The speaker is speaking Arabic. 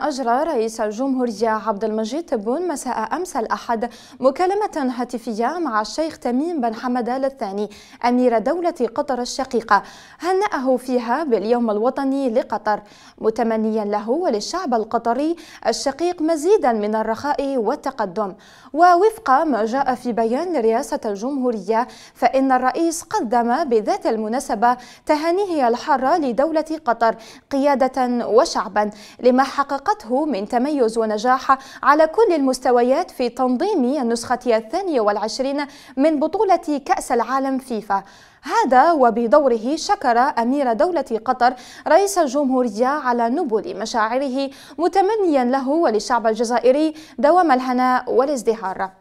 أجرى رئيس الجمهورية عبد المجيد تبون مساء أمس الأحد مكالمة هاتفية مع الشيخ تميم بن آل الثاني أمير دولة قطر الشقيقة هنأه فيها باليوم الوطني لقطر متمنيا له وللشعب القطري الشقيق مزيدا من الرخاء والتقدم ووفق ما جاء في بيان لرئاسة الجمهورية فإن الرئيس قدم بذات المناسبة تهانيه الحارة لدولة قطر قيادة وشعبا لما حقق حققته من تميز ونجاح على كل المستويات في تنظيم النسخة الثانية والعشرين من بطولة كأس العالم فيفا هذا وبدوره شكر أمير دولة قطر رئيس الجمهورية على نبل مشاعره متمنيا له وللشعب الجزائري دوام الهناء والازدهار